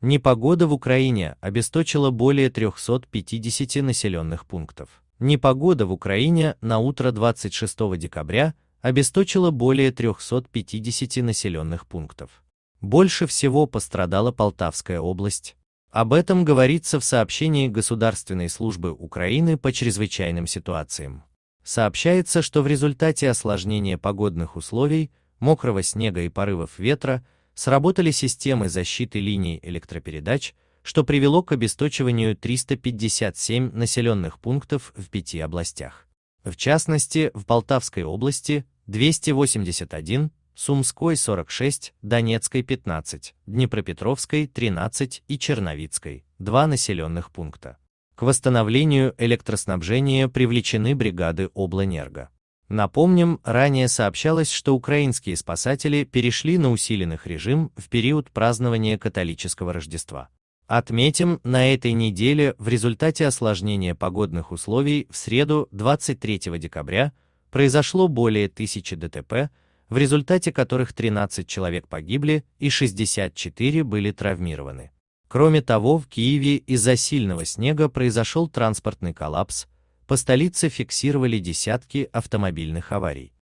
Непогода в Украине обесточила более 350 населенных пунктов. Непогода в Украине на утро 26 декабря обесточила более 350 населенных пунктов. Больше всего пострадала Полтавская область. Об этом говорится в сообщении Государственной службы Украины по чрезвычайным ситуациям. Сообщается, что в результате осложнения погодных условий, мокрого снега и порывов ветра – сработали системы защиты линий электропередач, что привело к обесточиванию 357 населенных пунктов в пяти областях. В частности, в Полтавской области 281, Сумской 46, Донецкой 15, Днепропетровской 13 и Черновицкой 2 населенных пункта. К восстановлению электроснабжения привлечены бригады Облэнерго. Напомним, ранее сообщалось, что украинские спасатели перешли на усиленных режим в период празднования католического Рождества. Отметим, на этой неделе в результате осложнения погодных условий в среду 23 декабря произошло более тысячи ДТП, в результате которых 13 человек погибли и 64 были травмированы. Кроме того, в Киеве из-за сильного снега произошел транспортный коллапс, по столице фиксировали десятки автомобильных аварий.